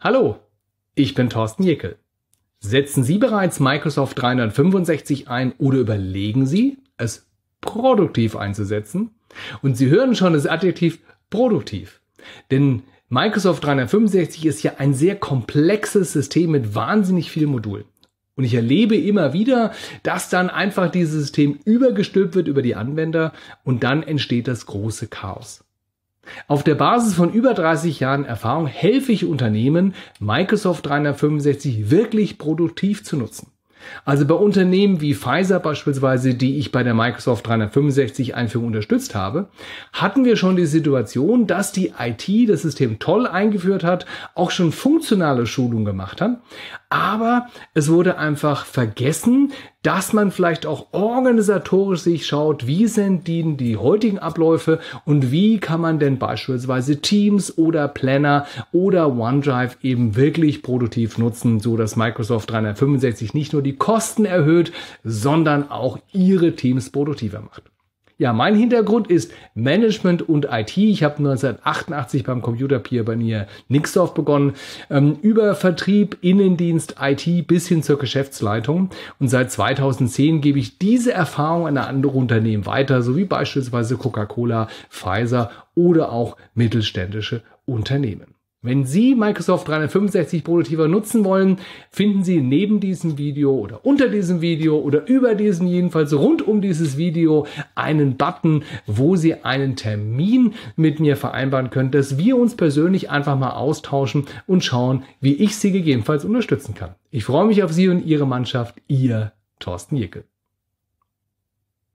Hallo, ich bin Thorsten Jekel. Setzen Sie bereits Microsoft 365 ein oder überlegen Sie, es produktiv einzusetzen? Und Sie hören schon das Adjektiv produktiv. Denn Microsoft 365 ist ja ein sehr komplexes System mit wahnsinnig vielen Modulen. Und ich erlebe immer wieder, dass dann einfach dieses System übergestülpt wird über die Anwender und dann entsteht das große Chaos. Auf der Basis von über 30 Jahren Erfahrung helfe ich Unternehmen, Microsoft 365 wirklich produktiv zu nutzen. Also bei Unternehmen wie Pfizer beispielsweise, die ich bei der Microsoft 365 Einführung unterstützt habe, hatten wir schon die Situation, dass die IT das System toll eingeführt hat, auch schon funktionale Schulungen gemacht hat, aber es wurde einfach vergessen, dass man vielleicht auch organisatorisch sich schaut, wie sind die, die heutigen Abläufe und wie kann man denn beispielsweise Teams oder Planner oder OneDrive eben wirklich produktiv nutzen, so dass Microsoft 365 nicht nur die Kosten erhöht, sondern auch ihre Teams produktiver macht. Ja, mein Hintergrund ist Management und IT. Ich habe 1988 beim Computerpier bei mir Nixdorf begonnen. Ähm, über Vertrieb, Innendienst, IT bis hin zur Geschäftsleitung. Und seit 2010 gebe ich diese Erfahrung an andere Unternehmen weiter, so wie beispielsweise Coca-Cola, Pfizer oder auch mittelständische Unternehmen. Wenn Sie Microsoft 365 produktiver nutzen wollen, finden Sie neben diesem Video oder unter diesem Video oder über diesem jedenfalls rund um dieses Video einen Button, wo Sie einen Termin mit mir vereinbaren können, dass wir uns persönlich einfach mal austauschen und schauen, wie ich Sie gegebenenfalls unterstützen kann. Ich freue mich auf Sie und Ihre Mannschaft, Ihr Thorsten Jeckel.